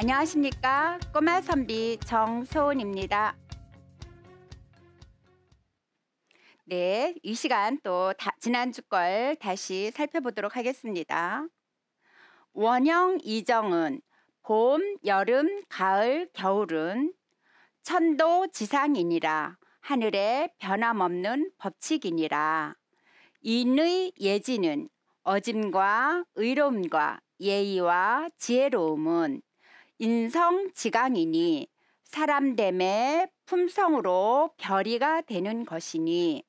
안녕하십니까 꼬마 선비 정소은입니다. 네, 이 시간 또 다, 지난주 걸 다시 살펴보도록 하겠습니다. 원형 이정은 봄, 여름, 가을, 겨울은 천도 지상이니라 하늘에 변함없는 법칙이니라 인의 예지는 어짐과 의로움과 예의와 지혜로움은 인성 지강이니 사람됨의 품성으로 별이가 되는 것이니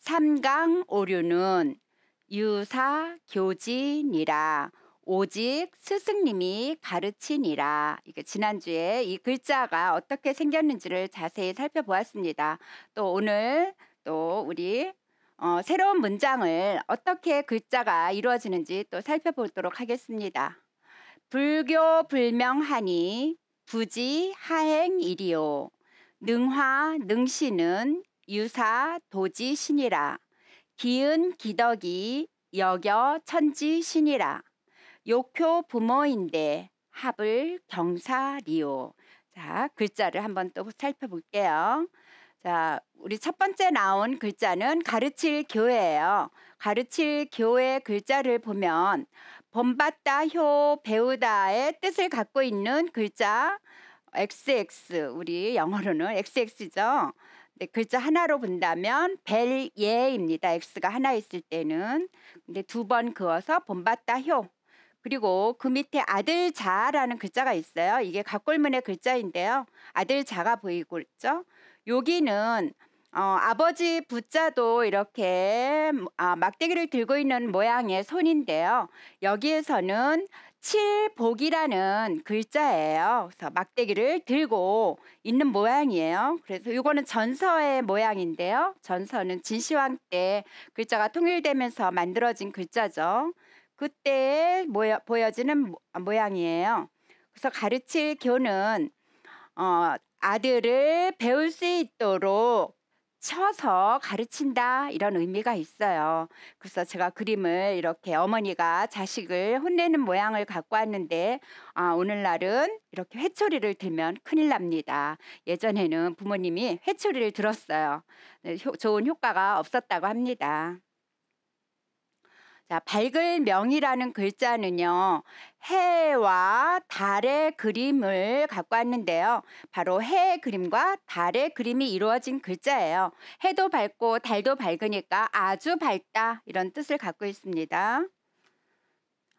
삼강 오류는 유사 교진이라 오직 스승님이 가르치니라. 이게 지난주에 이 글자가 어떻게 생겼는지를 자세히 살펴보았습니다. 또 오늘 또 우리 어, 새로운 문장을 어떻게 글자가 이루어지는지 또 살펴보도록 하겠습니다. 불교 불명하니 부지 하행이리오 능화 능신은 유사 도지신이라. 기은 기덕이 여겨 천지신이라. 욕효 부모인데 합을 경사리오. 자, 글자를 한번 또 살펴볼게요. 자, 우리 첫 번째 나온 글자는 가르칠 교회예요. 가르칠 교회 글자를 보면 본받다, 효, 배우다의 뜻을 갖고 있는 글자 XX, 우리 영어로는 XX죠. 네, 글자 하나로 본다면 벨예입니다. X가 하나 있을 때는. 근데 두 번 그어서 본받다, 효. 그리고 그 밑에 아들 자라는 글자가 있어요. 이게 갑골문의 글자인데요. 아들 자가 보이고 있죠. 여기는 어, 아버지 부자도 이렇게 음, 아, 막대기를 들고 있는 모양의 손인데요. 여기에서는 칠복이라는 글자예요. 그래서 막대기를 들고 있는 모양이에요. 그래서 이거는 전서의 모양인데요. 전서는 진시황 때 글자가 통일되면서 만들어진 글자죠. 그때 모여, 보여지는 모, 아, 양이에요 그래서 가르칠 교는 어, 아들을 배울 수 있도록 쳐서 가르친다 이런 의미가 있어요. 그래서 제가 그림을 이렇게 어머니가 자식을 혼내는 모양을 갖고 왔는데 아, 오늘날은 이렇게 회초리를 들면 큰일 납니다. 예전에는 부모님이 회초리를 들었어요. 네, 효, 좋은 효과가 없었다고 합니다. 자, 밝을 명이라는 글자는요, 해와 달의 그림을 갖고 왔는데요. 바로 해의 그림과 달의 그림이 이루어진 글자예요. 해도 밝고 달도 밝으니까 아주 밝다 이런 뜻을 갖고 있습니다.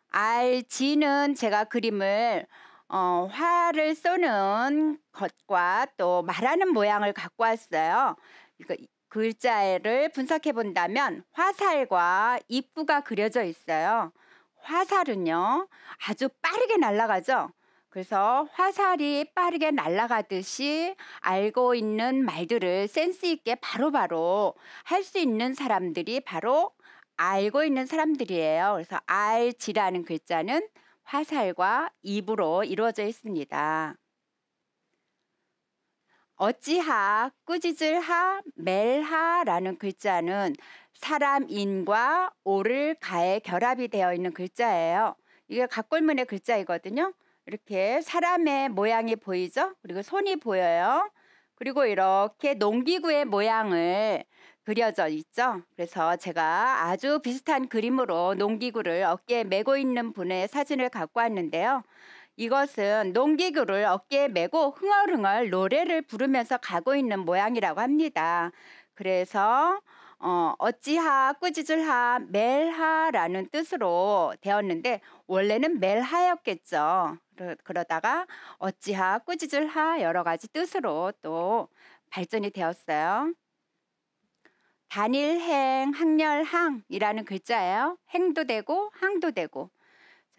알지는 제가 그림을 어, 화를 쏘는 것과 또 말하는 모양을 갖고 왔어요. 그러니까 글자를 분석해 본다면 화살과 입구가 그려져 있어요. 화살은요, 아주 빠르게 날아가죠. 그래서 화살이 빠르게 날아가듯이 알고 있는 말들을 센스 있게 바로바로 할 수 있는 사람들이 바로 알고 있는 사람들이에요. 그래서 알지라는 글자는 화살과 입으로 이루어져 있습니다. 어찌하 꾸짖을하 멜하라는 글자는 사람인과 오를 가의 결합이 되어 있는 글자예요. 이게 각골문의 글자이거든요. 이렇게 사람의 모양이 보이죠? 그리고 손이 보여요. 그리고 이렇게 농기구의 모양을 그려져 있죠. 그래서 제가 아주 비슷한 그림으로 농기구를 어깨에 메고 있는 분의 사진을 갖고 왔는데요. 이것은 농기구를 어깨에 메고 흥얼흥얼 노래를 부르면서 가고 있는 모양이라고 합니다. 그래서 어, 어찌하, 꾸짖을하, 멜하라는 뜻으로 되었는데 원래는 멜하였겠죠. 그러다가 어찌하, 꾸짖을하 여러 가지 뜻으로 또 발전이 되었어요. 단일행, 항렬항이라는 글자예요. 행도 되고 항도 되고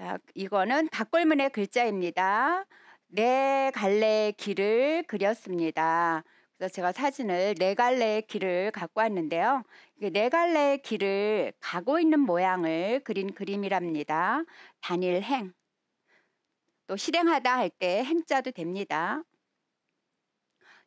자, 아, 이거는 박골문의 글자입니다. 네 갈래의 길을 그렸습니다. 그래서 제가 사진을 네 갈래의 길을 갖고 왔는데요. 이게 네 갈래의 길을 가고 있는 모양을 그린 그림이랍니다. 단일 행. 또 실행하다 할 때 행자도 됩니다.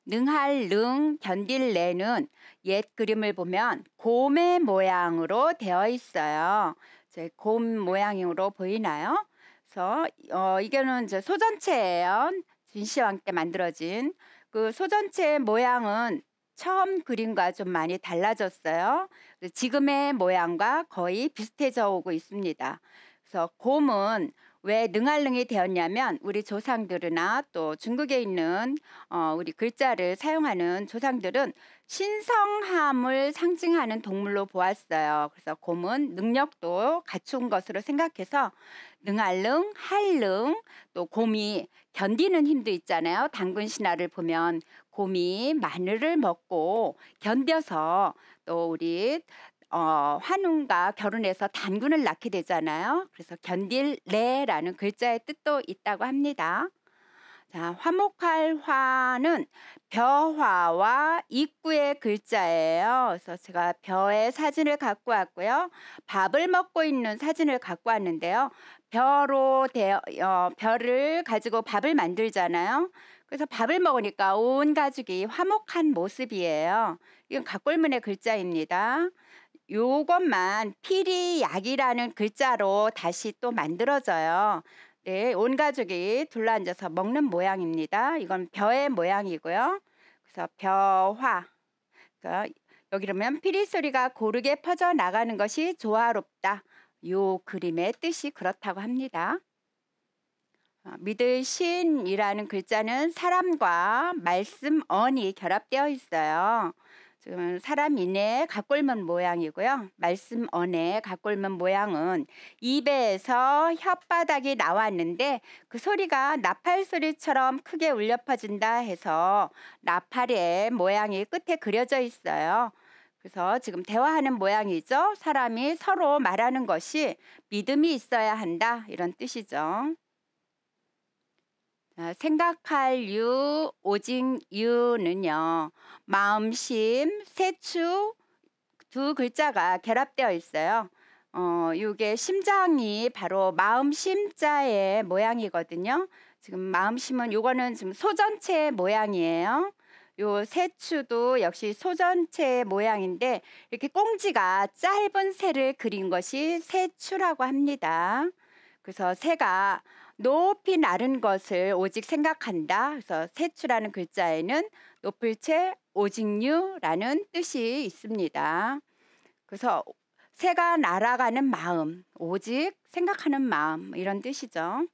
능할 능 견딜 내는 옛 그림을 보면 곰의 모양으로 되어 있어요. 이제 곰 모양으로 보이나요? 그래서 어, 이게는 이제 소전체예요. 진시황 때 만들어진 그소전체 모양은 처음 그림과 좀 많이 달라졌어요. 지금의 모양과 거의 비슷해져 오고 있습니다. 그래서 곰은 왜 능알능이 되었냐면 우리 조상들이나 또 중국에 있는 어, 우리 글자를 사용하는 조상들은 신성함을 상징하는 동물로 보았어요. 그래서 곰은 능력도 갖춘 것으로 생각해서 능알릉, 할릉, 또 곰이 견디는 힘도 있잖아요. 당군 신화를 보면 곰이 마늘을 먹고 견뎌서 또 우리 어, 환웅과 결혼해서 단군을 낳게 되잖아요. 그래서 견딜래라는 글자의 뜻도 있다고 합니다. 자, 화목할화는 벼화와 입구의 글자예요. 그래서 제가 벼의 사진을 갖고 왔고요. 밥을 먹고 있는 사진을 갖고 왔는데요. 벼로 되어 어, 벼를 가지고 밥을 만들잖아요. 그래서 밥을 먹으니까 온 가족이 화목한 모습이에요. 이건 각골문의 글자입니다. 요것만 피리약이라는 글자로 다시 또 만들어져요. 네, 온 가족이 둘러앉아서 먹는 모양입니다. 이건 벼의 모양이고요. 그래서 벼화. 그러니까 여기 그면 피리 소리가 고르게 퍼져 나가는 것이 조화롭다. 요 그림의 뜻이 그렇다고 합니다. 어, 믿을 신이라는 글자는 사람과 말씀 언이 결합되어 있어요. 지금 사람 인의 갑골문 모양이고요. 말씀 언의 갑골문 모양은 입에서 혓바닥이 나왔는데 그 소리가 나팔 소리처럼 크게 울려 퍼진다 해서 나팔의 모양이 끝에 그려져 있어요. 그래서 지금 대화하는 모양이죠. 사람이 서로 말하는 것이 믿음이 있어야 한다 이런 뜻이죠. 어, 생각할 유, 오징 유는요. 마음심, 세추 두 글자가 결합되어 있어요. 어, 요게 심장이 바로 마음심자의 모양이거든요. 지금 마음심은 요거는 지금 소전체 모양이에요. 요 새추도 역시 소전체 모양인데 이렇게 꽁지가 짧은 새를 그린 것이 새추라고 합니다. 그래서 새가 높이 나른 것을 오직 생각한다. 그래서 세추라는 글자에는 높을 채오직류라는 뜻이 있습니다. 그래서 새가 날아가는 마음, 오직 생각하는 마음 이런 뜻이죠.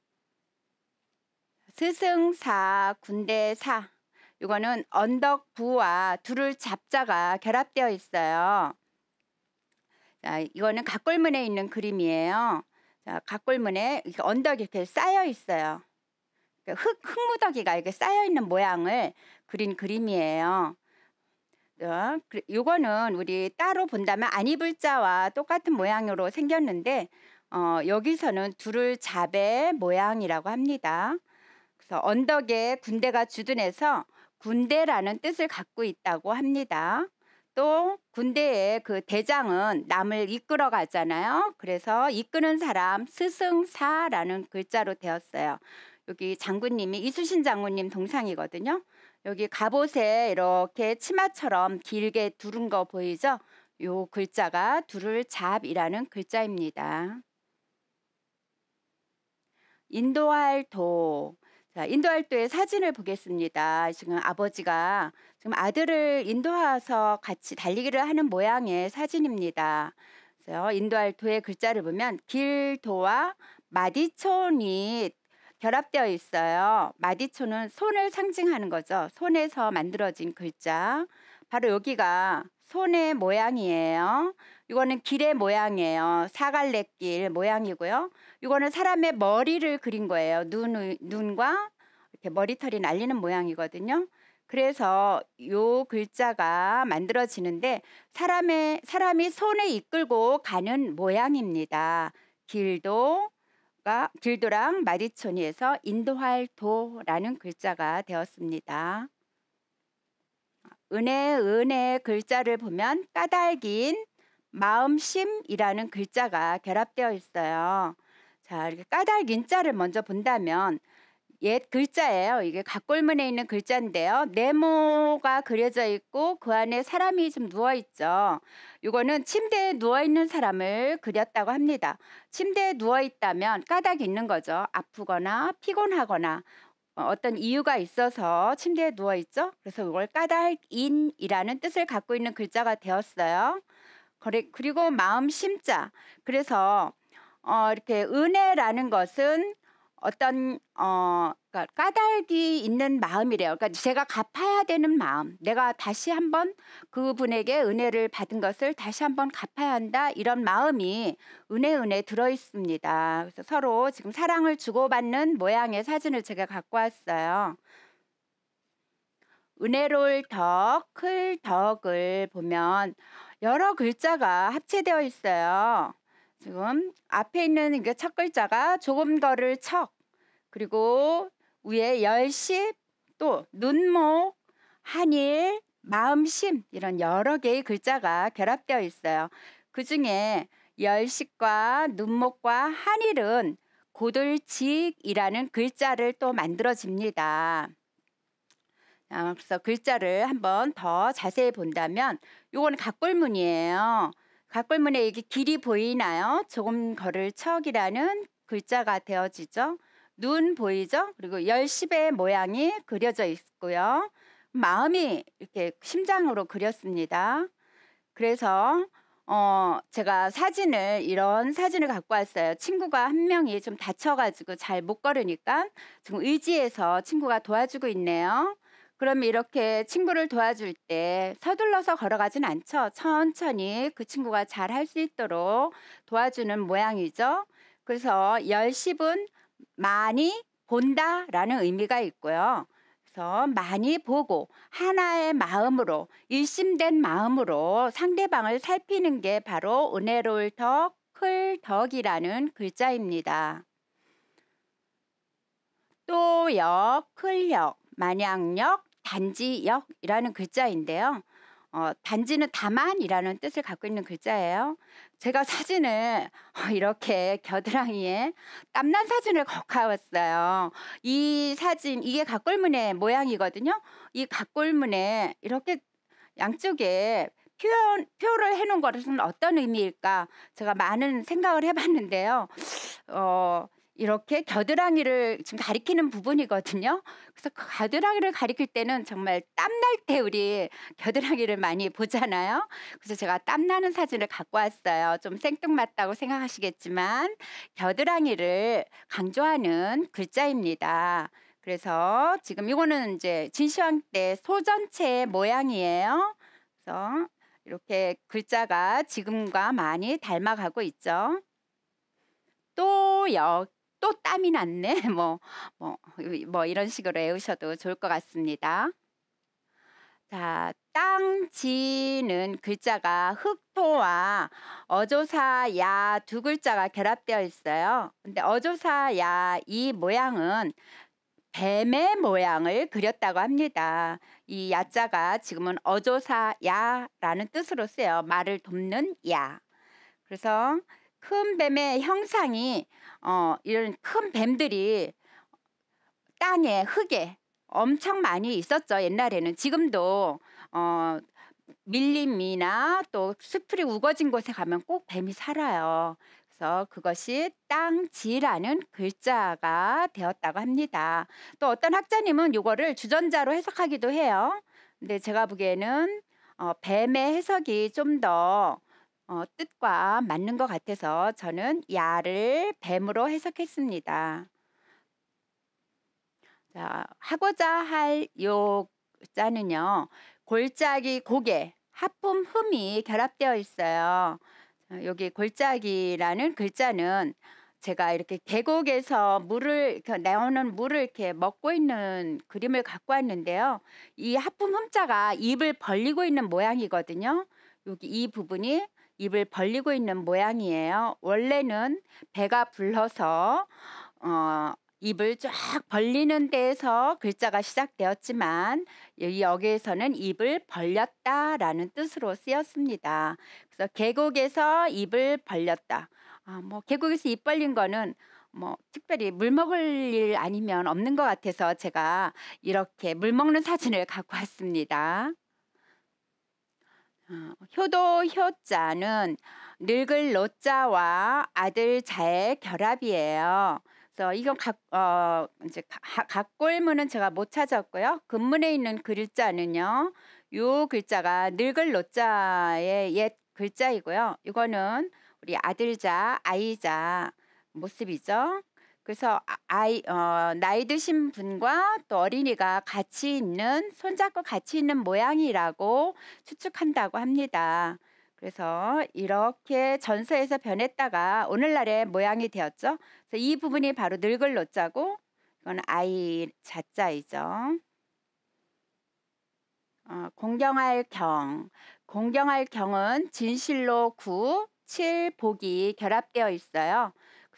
스승사, 군대사 이거는 언덕 부와 둘을 잡자가 결합되어 있어요. 이거는 각골문에 있는 그림이에요. 자, 갓골문에 언덕 이렇게 이 쌓여 있어요. 그러니까 흙, 흙무더기가 이렇게 쌓여 있는 모양을 그린 그림이에요. 어, 그, 요거는 우리 따로 본다면 안이불자와 똑같은 모양으로 생겼는데 어, 여기서는 둘을 잡의 모양이라고 합니다. 그래서 언덕에 군대가 주둔해서 군대라는 뜻을 갖고 있다고 합니다. 또 군대의 그 대장은 남을 이끌어 가잖아요. 그래서 이끄는 사람 스승사라는 글자로 되었어요. 여기 장군님이 이수신 장군님 동상이거든요. 여기 갑옷에 이렇게 치마처럼 길게 두른 거 보이죠? 요 글자가 두를 잡이라는 글자입니다. 인도할 도 자, 인도할도의 사진을 보겠습니다. 지금 아버지가 지금 아들을 인도와서 같이 달리기를 하는 모양의 사진입니다. 그래서 인도할도의 글자를 보면 길도와 마디촌이 결합되어 있어요. 마디촌은 손을 상징하는 거죠. 손에서 만들어진 글자. 바로 여기가 손의 모양이에요. 이거는 길의 모양이에요. 사갈래길 모양이고요. 이거는 사람의 머리를 그린 거예요. 눈, 눈과 이렇게 머리털이 날리는 모양이거든요. 그래서 요 글자가 만들어지는데 사람의 사람이 손에 이끌고 가는 모양입니다. 길도가 길도랑 마디촌이에서 인도할 도라는 글자가 되었습니다. 은혜 은혜 글자를 보면 까닭인 마음심이라는 글자가 결합되어 있어요. 자, 이렇게 까닭 인자를 먼저 본다면 옛 글자예요. 이게 갓골문에 있는 글자인데요. 네모가 그려져 있고 그 안에 사람이 좀 누워 있죠. 이거는 침대에 누워 있는 사람을 그렸다고 합니다. 침대에 누워 있다면 까닭 있는 거죠. 아프거나 피곤하거나 어, 어떤 이유가 있어서 침대에 누워 있죠. 그래서 이걸 까닭인이라는 뜻을 갖고 있는 글자가 되었어요. 그리고 마음 심자. 그래서 어, 이렇게 은혜라는 것은 어떤 어, 그러니까 까닭이 있는 마음이래요. 그러니까 제가 갚아야 되는 마음, 내가 다시 한번 그분에게 은혜를 받은 것을 다시 한번 갚아야 한다 이런 마음이 은혜 은혜 들어 있습니다. 그래서 서로 지금 사랑을 주고받는 모양의 사진을 제가 갖고 왔어요. 은혜롤울 덕, 클 덕을 보면 여러 글자가 합체되어 있어요. 지금 앞에 있는 이첫 그 글자가 조금 더를 척 그리고 위에 열십 또 눈목 한일 마음심 이런 여러 개의 글자가 결합되어 있어요. 그 중에 열식과 눈목과 한일은 고들직이라는 글자를 또 만들어집니다. 아, 그래서 글자를 한 번 더 자세히 본다면 요거는 각골문이에요. 각골문에 이게 길이 보이나요? 조금 걸을 척이라는 글자가 되어지죠. 눈 보이죠? 그리고 열십의 모양이 그려져 있고요. 마음이 이렇게 심장으로 그렸습니다. 그래서 어 제가 사진을 이런 사진을 갖고 왔어요. 친구가 한 명이 좀 다쳐가지고 잘 못 걸으니까 지금 의지해서 친구가 도와주고 있네요. 그럼 이렇게 친구를 도와줄 때 서둘러서 걸어가진 않죠. 천천히 그 친구가 잘 할 수 있도록 도와주는 모양이죠. 그래서 열0십은 많이 본다라는 의미가 있고요. 그래서 많이 보고 하나의 마음으로 일심된 마음으로 상대방을 살피는 게 바로 은혜로울 덕, 클 덕이라는 글자입니다. 또 역, 클역, 만약역, 단지역이라는 글자인데요. 어, 단지는 다만이라는 뜻을 갖고 있는 글자예요. 제가 사진을 어, 이렇게 겨드랑이에 땀난 사진을 거카어요이 사진 이게 각골문의 모양이거든요. 이 각골문에 이렇게 양쪽에 표현, 표를 해놓은 것은 어떤 의미일까 제가 많은 생각을 해봤는데요. 어, 이렇게 겨드랑이를 지금 가리키는 부분이거든요. 그래서 그 겨드랑이를 가리킬 때는 정말 땀날 때 우리 겨드랑이를 많이 보잖아요. 그래서 제가 땀나는 사진을 갖고 왔어요. 좀 생뚱맞다고 생각하시겠지만 겨드랑이를 강조하는 글자입니다. 그래서 지금 이거는 이제 진시황 때소 전체의 모양이에요. 그래서 이렇게 글자가 지금과 많이 닮아가고 있죠. 또 역, 또 땀이 났네. 뭐, 뭐, 뭐 이런 식으로 외우셔도 좋을 것 같습니다. 자, 땅지는 글자가 흑토와 어조사 야 두 글자가 결합되어 있어요. 근데 어조사 야 이 모양은 뱀의 모양을 그렸다고 합니다. 이 야자가 지금은 어조사 야라는 뜻으로 쓰여 말을 돕는 야. 그래서 큰 뱀의 형상이 어, 이런 큰 뱀들이 땅에 흙에 엄청 많이 있었죠 옛날에는 지금도 어, 밀림이나 또 수풀이 우거진 곳에 가면 꼭 뱀이 살아요. 그래서 그것이 땅지라는 글자가 되었다고 합니다. 또 어떤 학자님은 이거를 주전자로 해석하기도 해요. 근데 제가 보기에는 어, 뱀의 해석이 좀더 어, 뜻과 맞는 것 같아서 저는 야를 뱀으로 해석했습니다. 자, 하고자 할 요자는요. 골짜기 고개, 하품 흠이 결합되어 있어요. 여기 골짜기라는 글자는 제가 이렇게 계곡에서 물을 나오는 물을 이렇게 먹고 있는 그림을 갖고 왔는데요. 이 하품 흠자가 입을 벌리고 있는 모양이거든요. 여기 이 부분이 입을 벌리고 있는 모양이에요. 원래는 배가 불러서 어, 입을 쫙 벌리는 데에서 글자가 시작되었지만 여기에서는 입을 벌렸다라는 뜻으로 쓰였습니다. 그래서 계곡에서 입을 벌렸다. 아, 뭐 계곡에서 입 벌린 거는 뭐 특별히 물 먹을 일 아니면 없는 것 같아서 제가 이렇게 물 먹는 사진을 갖고 왔습니다. 어, 효도 효자는 늙을 노자와 아들 자의 결합이에요. 그래서 이건 각, 어, 이제 각골문은 제가 못 찾았고요. 근문에 있는 글자는요. 요 글자가 늙을 노자의 옛 글자이고요. 이거는 우리 아들자, 아이자 모습이죠. 그래서 아, 아이 어, 나이 드신 분과 또 어린이가 같이 있는 손잡고 같이 있는 모양이라고 추측한다고 합니다. 그래서 이렇게 전서에서 변했다가 오늘날의 모양이 되었죠. 그래서 이 부분이 바로 늙을 노자고 이건 아이 자자이죠. 어, 공경할 경. 공경할 경은 진실로 구, 칠, 복이 결합되어 있어요.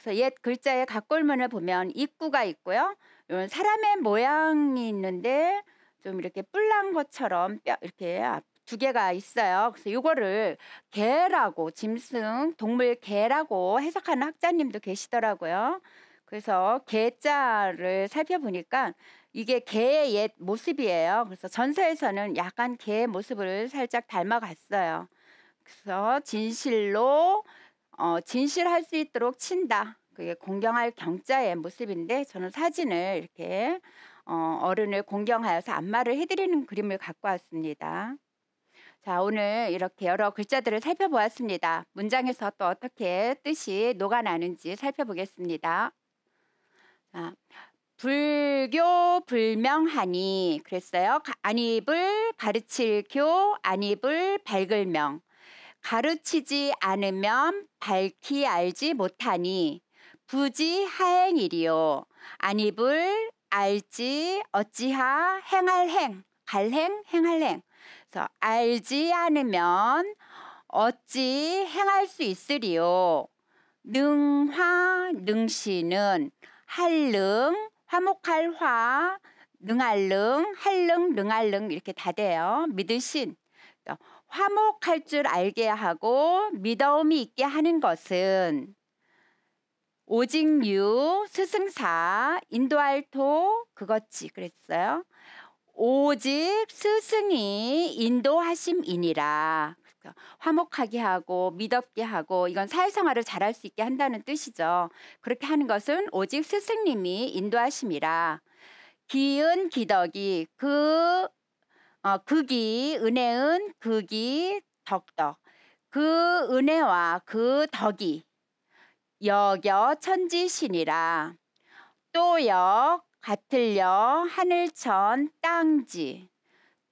그래서 옛 글자의 각골문을 보면 입구가 있고요. 이런 사람의 모양이 있는데 좀 이렇게 뿔난 것처럼 뼈 이렇게 두 개가 있어요. 그래서 이거를 개라고 짐승 동물 개라고 해석하는 학자님도 계시더라고요. 그래서 개자를 살펴보니까 이게 개의 옛 모습이에요. 그래서 전서에서는 약간 개의 모습을 살짝 닮아갔어요. 그래서 진실로 어, 진실할 수 있도록 친다. 그게 공경할 경자의 모습인데 저는 사진을 이렇게 어, 어른을 공경하여서 안마를 해드리는 그림을 갖고 왔습니다. 자, 오늘 이렇게 여러 글자들을 살펴보았습니다. 문장에서 또 어떻게 뜻이 녹아나는지 살펴보겠습니다. 자, 불교 불명하니 그랬어요. 안입을 가르칠 교, 안입을 밝을 명. 가르치지 않으면 밝히 알지 못하니 부지 하행이리요. 안입을 알지 어찌하 행할행 갈행 행할행. 그래서 알지 않으면 어찌 행할 수 있으리요. 능화 능시는 할능 화목할 화 능할능 할능 능할능 이렇게 다 돼요. 믿으신 화목할 줄 알게 하고 믿어움이 있게 하는 것은 오직 유, 스승사, 인도할 토 그것지 그랬어요. 오직 스승이 인도하심이니라. 화목하게 하고 믿업게 하고 이건 사회생활을 잘할 수 있게 한다는 뜻이죠. 그렇게 하는 것은 오직 스승님이 인도하심이라. 기은 기덕이 그 어, 극이 은혜은 극이 덕덕 그 은혜와 그 덕이 여겨 천지신이라 또여 같을려 하늘천 땅지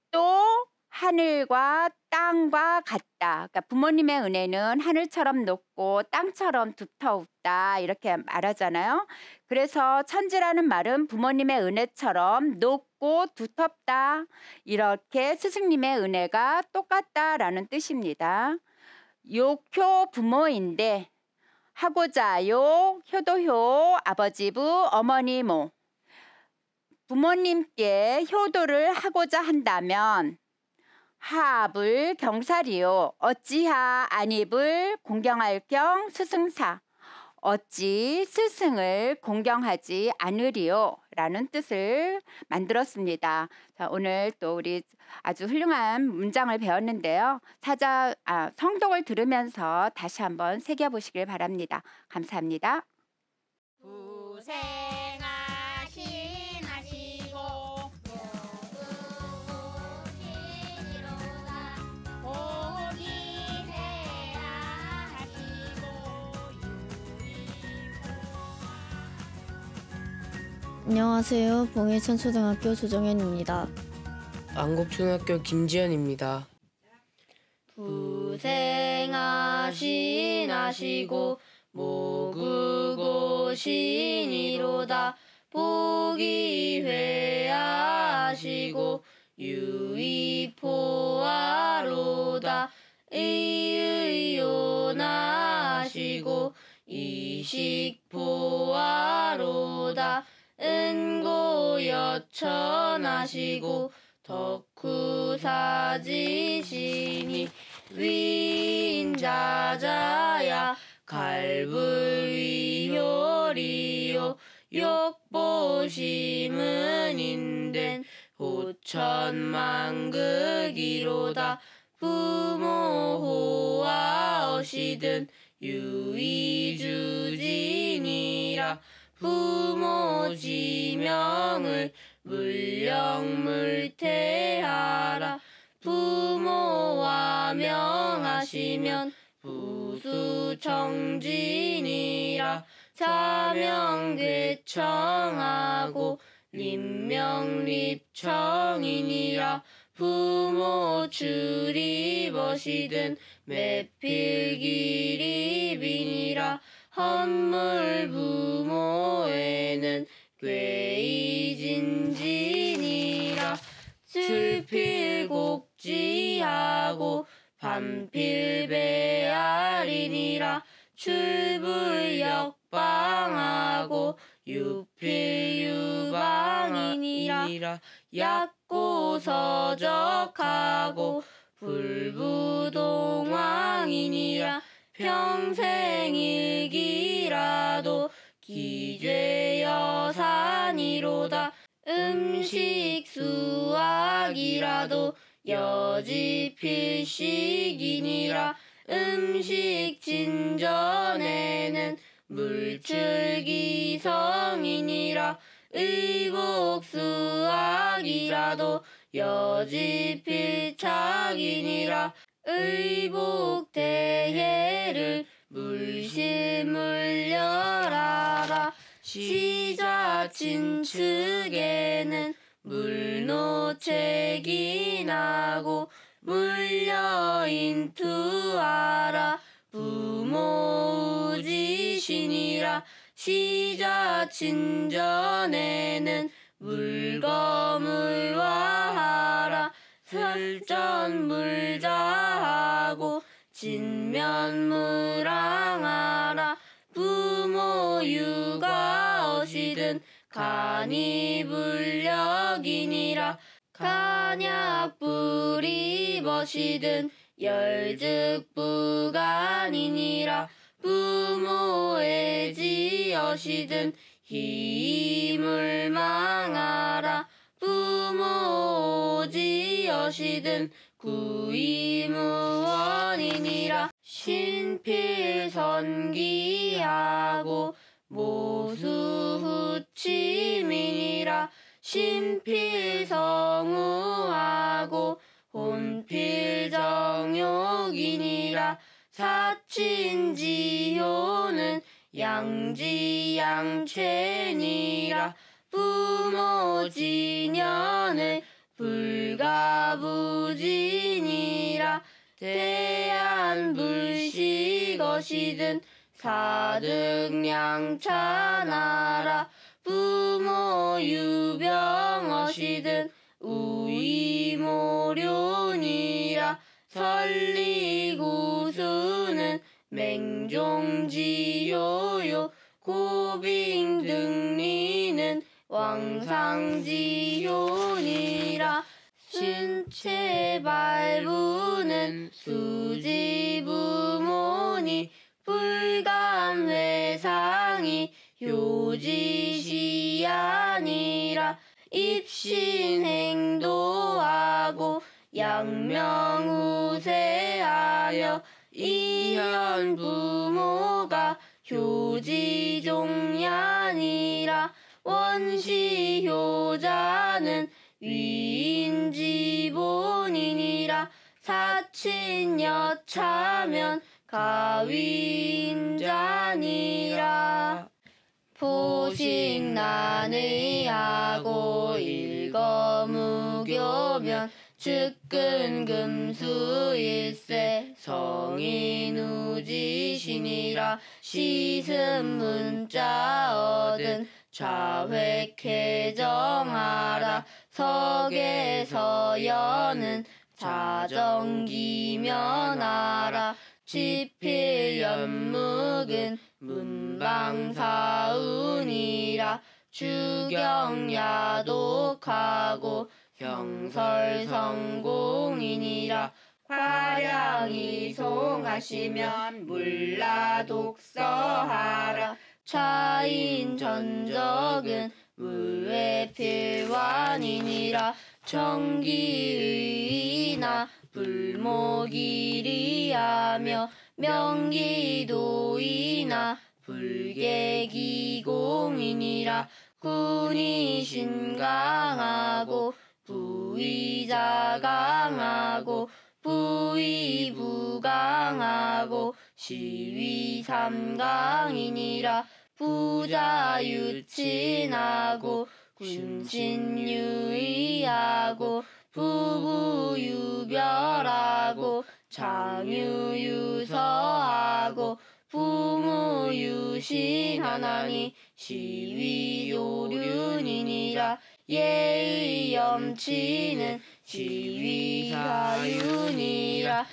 또 하늘과 땅과 같다. 그러니까 부모님의 은혜는 하늘처럼 높고 땅처럼 두터웁다. 이렇게 말하잖아요. 그래서 천지라는 말은 부모님의 은혜처럼 높고 두고 두텁다. 이렇게 스승님의 은혜가 똑같다라는 뜻입니다. 욕효 부모인데 하고자요, 효도효, 아버지부, 어머니모. 부모님께 효도를 하고자 한다면 하불 경사리요, 어찌하 안입을 공경할 경 스승사, 어찌 스승을 공경하지 않으리요? 라는 뜻을 만들었습니다. 자, 오늘 또 우리 아주 훌륭한 문장을 배웠는데요. 사자 아, 성독을 들으면서 다시 한번 새겨 보시길 바랍니다. 감사합니다. 부세. 안녕하세요. 봉해천 초등학교 조정현입니다. 안곡초등학교 김지현입니다. 부생하신 하시고 모국고신이로다 보기 회하시고 유이포하로다 의의요나시고 이식포하로다 은고여 천하시고 덕후사지시니 위인자자야 갈불위효리요 욕보심은 인된 오천만극이로다 부모호와 어시든 유이주진이라 부모 지명을 물령물태하라 부모와 명하시면 부수청진이라 자명괴청하고 림명립청이니라 부모 출입어시든 매필기립이니라 한물 부모에는 괴이진진이라 줄필 곡지하고 반필 배아리니라 출불 역방하고 유필 유방이니라 약고 서적하고 불부동왕이니라 평생이기라도 기죄여 산이로다 음식 수학이라도 여지 필식이니라 음식 진전에는 물줄기성이니라 의복 수학이라도 여지 필착이니라 의복대예를 물실 물려라라 시자 진측에는 물노책이 나고 물려인 투하라 부모 지신이라 시자 친전에는 물거물와 하라 설전 물자 진면무랑하라 부모 유아 어시든 간이 불력이니라 간약 불이 벗이든 열즉 부간이니라 부모의 지어시든 힘을 망하라 부모 지어시든 구이무원이니라 신필선기하고 모수후치민이라 신필성우하고 혼필정욕이니라 사친지효는 양지양체니라 부모지년을 불가부진이라 대한불시 것이든 사등양차나라 부모 유병어시든 우이모련이라 설리구수는 맹종지요요 고빙등 왕상지온이라 신체 발부는 수지부모니 불감회상이 요지시 아니라 입신행도하고 양명우세하며 이현 부모가 효지종양이라 원시효자는 위인지본이니라 사친여차면 가위인자니라 보식난의하고 일거무교면 즉근금수일세 성인우지시니라 시승문자 얻은 좌회해 정하라 석에서 여는 자정기면하라 지필 연묵은 문방사운이라 주경야독하고 경설성공이니라 과량이 송하시면 물라 독서하라 차인 전적은 물의 필환이니라 정기의나 불목이리하며 명기도이나 불계기공이니라 군이 신강하고 부의자 강하고 부의부강하고 시위삼강이니라 부자유친하고 군신유의하고 부부유별하고 장유유서하고 부모유신하나니 시위요륜이니라 예의 염치는 지위하윤이라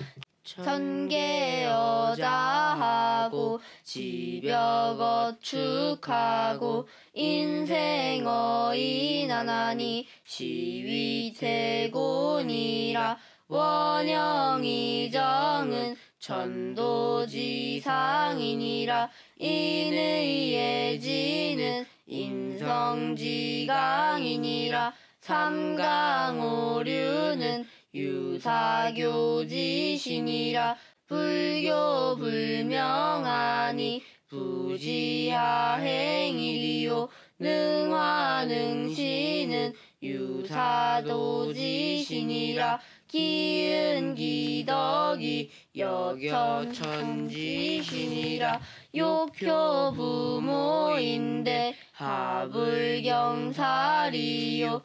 천개여자하고 지벽어축하고 인생어인하나니 시위태곤이라 원영이정은 천도지상이니라 인의예지는 인성지강이니라 삼강오류는 유사교지신이라 불교 불명하니 부지하행이요능화능신은 유사도지신이라 기은 기덕이 여천천지신이라 욕효 부모인데 하불경살이요